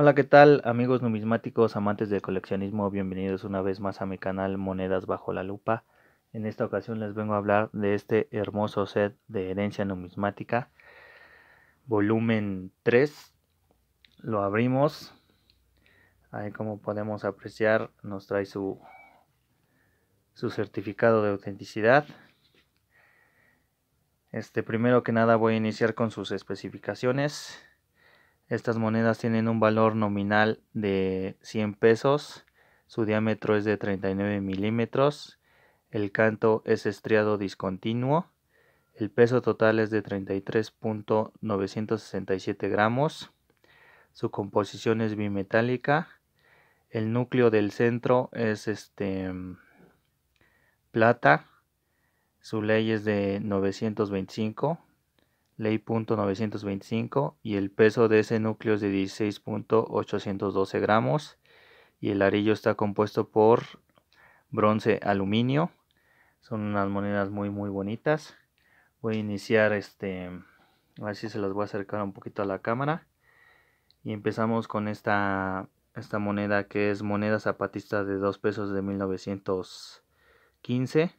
Hola, ¿qué tal amigos numismáticos, amantes del coleccionismo? Bienvenidos una vez más a mi canal Monedas bajo la lupa. En esta ocasión les vengo a hablar de este hermoso set de herencia numismática, volumen 3. Lo abrimos. Ahí como podemos apreciar nos trae su, su certificado de autenticidad. Este, primero que nada voy a iniciar con sus especificaciones estas monedas tienen un valor nominal de 100 pesos, su diámetro es de 39 milímetros, el canto es estriado discontinuo, el peso total es de 33.967 gramos, su composición es bimetálica, el núcleo del centro es este plata, su ley es de 925 ley.925 y el peso de ese núcleo es de 16.812 gramos y el arillo está compuesto por bronce aluminio son unas monedas muy muy bonitas voy a iniciar este a ver si se las voy a acercar un poquito a la cámara y empezamos con esta esta moneda que es moneda zapatista de 2 pesos de 1915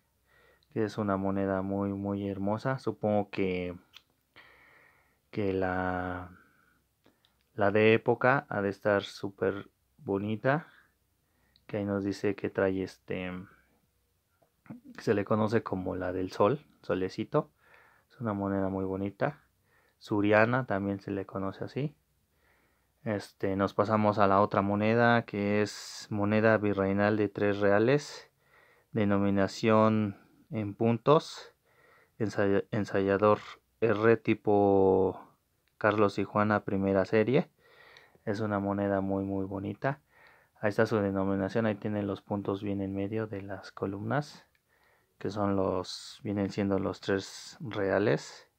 que es una moneda muy muy hermosa supongo que que la, la de época ha de estar súper bonita. Que ahí nos dice que trae este. se le conoce como la del sol, solecito. Es una moneda muy bonita. Suriana también se le conoce así. Este, nos pasamos a la otra moneda que es moneda virreinal de tres reales, denominación en puntos, ensayador R tipo Carlos y Juana primera serie. Es una moneda muy muy bonita. Ahí está su denominación, ahí tienen los puntos bien en medio de las columnas, que son los, vienen siendo los tres reales.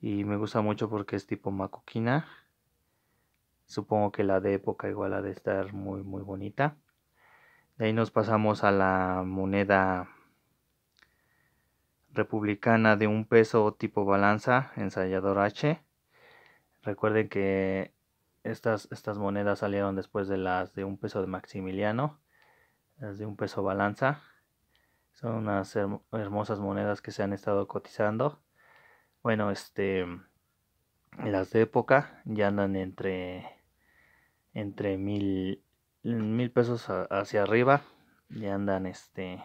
Y me gusta mucho porque es tipo macuquina. Supongo que la de época igual ha de estar muy muy bonita. De ahí nos pasamos a la moneda republicana de un peso tipo balanza, ensayador H. Recuerden que estas, estas monedas salieron después de las de un peso de Maximiliano, las de un peso balanza. Son unas hermosas monedas que se han estado cotizando. Bueno, este las de época ya andan entre entre mil, mil pesos hacia arriba. Ya andan este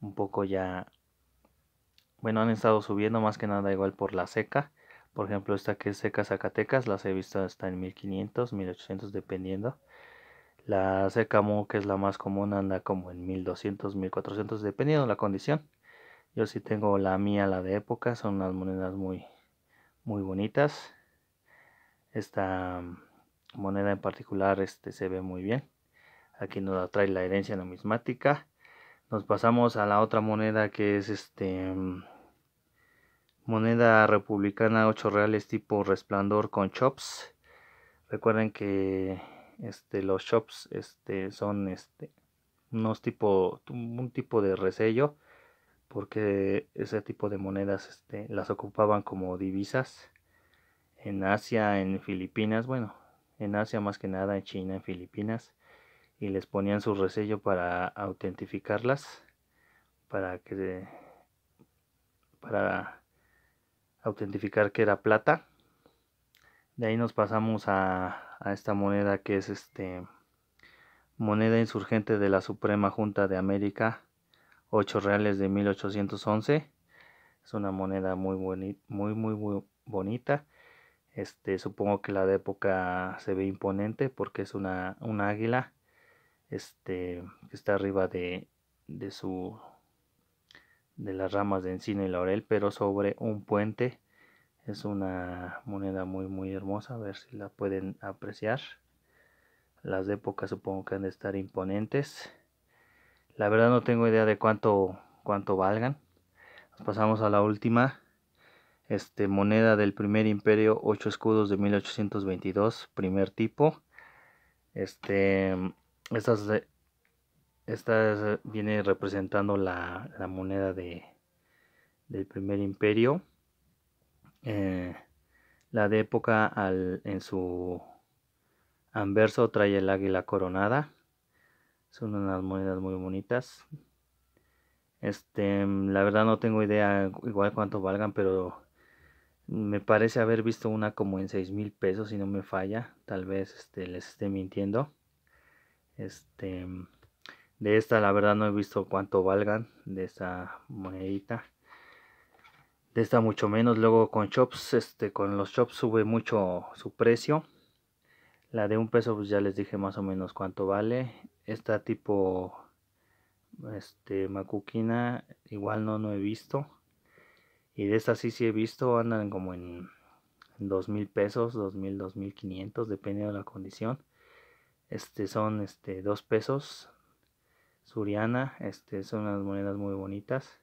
un poco ya bueno, han estado subiendo más que nada igual por la seca. Por ejemplo, esta que es seca Zacatecas, las he visto hasta en 1500, 1800 dependiendo. La seca Mu, que es la más común, anda como en 1200, 1400 dependiendo de la condición. Yo sí tengo la mía, la de época, son unas monedas muy, muy bonitas. Esta mm, moneda en particular este, se ve muy bien. Aquí nos la trae la herencia numismática. Nos pasamos a la otra moneda que es este mm, moneda republicana 8 reales tipo resplandor con chops recuerden que este los chops este son este unos tipo un tipo de resello porque ese tipo de monedas este, las ocupaban como divisas en Asia, en Filipinas, bueno, en Asia más que nada, en China, en Filipinas, y les ponían su resello para autentificarlas, para que, para autentificar que era plata. De ahí nos pasamos a, esta moneda que es este moneda insurgente de la Suprema Junta de América, 8 reales de 1811. Es una moneda muy bonita muy muy bonita. Este, supongo que la de época se ve imponente porque es una, un águila este, que está arriba de, de su de las ramas de encino y laurel, pero sobre un puente. Es una moneda muy muy hermosa, a ver si la pueden apreciar. Las épocas supongo que han de estar imponentes. La verdad no tengo idea de cuánto, cuánto valgan. pasamos a la última. Este, moneda del primer imperio, 8 escudos de 1822, primer tipo. Este, estas esta viene representando la, la moneda de, del primer imperio. Eh, la de época al, en su anverso trae el águila coronada. Son unas monedas muy bonitas. Este, la verdad no tengo idea igual cuánto valgan, pero me parece haber visto una como en 6 mil pesos, si no me falla. Tal vez este, les esté mintiendo. Este, de esta la verdad no he visto cuánto valgan de esta monedita. De esta mucho menos. Luego con shops, este, con los shops sube mucho su precio. La de un peso pues ya les dije más o menos cuánto vale. Esta tipo este macuquina igual no he visto. Y de esta sí sí he visto, andan como en dos mil pesos, dos mil, dos mil quinientos, dependiendo de la condición. Este son este dos pesos, suriana. Este, son unas monedas muy bonitas.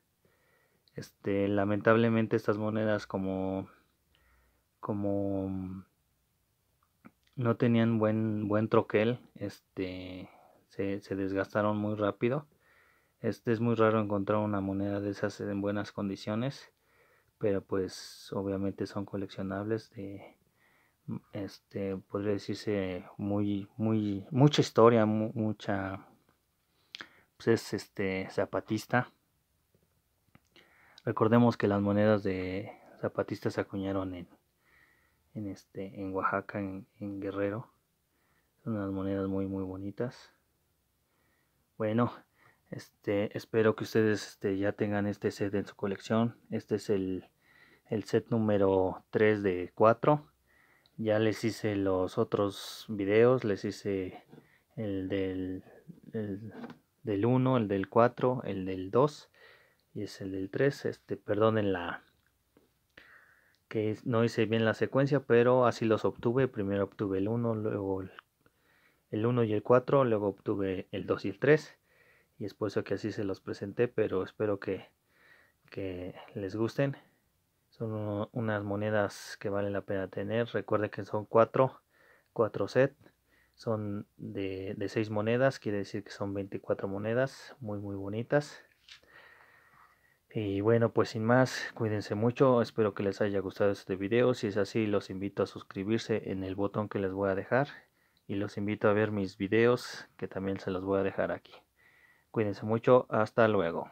Este, lamentablemente estas monedas como, como no tenían buen, buen troquel, este, se, desgastaron muy rápido. Este es muy raro encontrar una moneda de esas en buenas condiciones, pero pues obviamente son coleccionables de, este podría decirse muy muy mucha historia mucha pues, es este zapatista. Recordemos que las monedas de Zapatista se acuñaron en, en, este, en Oaxaca, en, Guerrero. Son unas monedas muy, muy bonitas. Bueno, este, espero que ustedes este, ya tengan este set en su colección. Este es el, el set número 3 de 4. Ya les hice los otros videos, les hice el del del 1, el del 4, el del 2 y es el del 3. Este, perdonen la que no hice bien la secuencia, pero así los obtuve. Primero obtuve el 1, luego el 1 y el 4, luego obtuve el 2 y el 3. Y es por eso que así se los presenté, pero espero que, les gusten. Son unas monedas que valen la pena tener. Recuerden que son 4, 4 sets son de, de 6 monedas, quiere decir que son 24 monedas, muy muy bonitas. Y bueno, pues sin más, cuídense mucho, espero que les haya gustado este video, si es así los invito a suscribirse en el botón que les voy a dejar y los invito a ver mis videos que también se los voy a dejar aquí. Cuídense mucho, hasta luego.